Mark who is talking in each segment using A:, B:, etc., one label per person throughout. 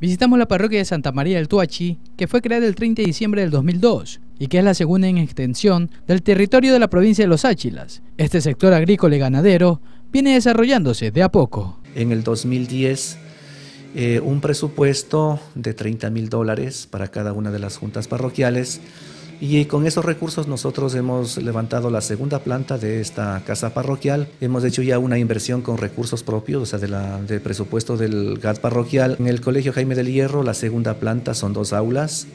A: Visitamos la parroquia de Santa María del Tuachi, que fue creada el 30 de diciembre del 2002 y que es la segunda en extensión del territorio de la provincia de Los Áchilas. Este sector agrícola y ganadero
B: viene desarrollándose de a poco. En el 2010, eh, un presupuesto de 30 mil dólares para cada una de las juntas parroquiales y con esos recursos nosotros hemos levantado la segunda planta de esta casa parroquial. Hemos hecho ya una inversión con recursos propios, o sea, del presupuesto del GAT parroquial. En el Colegio Jaime del Hierro, la segunda planta son dos aulas,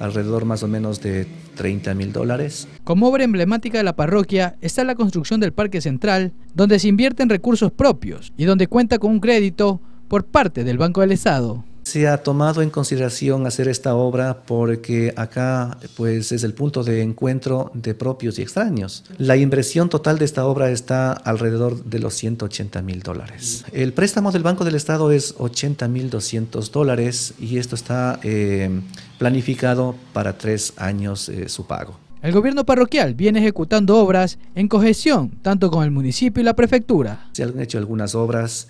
B: alrededor más o menos de 30 mil dólares. Como obra emblemática de la parroquia está la construcción del Parque Central,
A: donde se invierten recursos propios y donde cuenta con un crédito
B: por parte del Banco del Estado. Se ha tomado en consideración hacer esta obra porque acá pues es el punto de encuentro de propios y extraños. La inversión total de esta obra está alrededor de los 180 mil dólares. El préstamo del Banco del Estado es 80 mil 200 dólares y esto está eh, planificado para tres años eh, su pago.
A: El gobierno parroquial
B: viene ejecutando obras en cohesión
A: tanto con el municipio y la prefectura.
B: Se han hecho algunas obras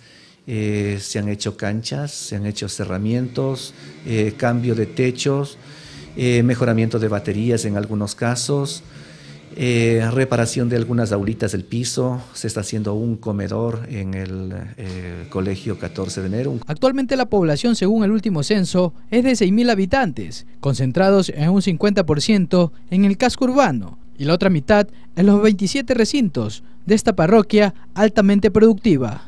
B: eh, se han hecho canchas, se han hecho cerramientos, eh, cambio de techos, eh, mejoramiento de baterías en algunos casos, reparación de algunas aulitas del piso, se está haciendo un comedor en el Colegio 14 de
A: enero. Actualmente la población, según el último censo, es de 6.000 habitantes, concentrados en un 50% en el casco urbano y la otra mitad en los 27 recintos de esta parroquia altamente productiva.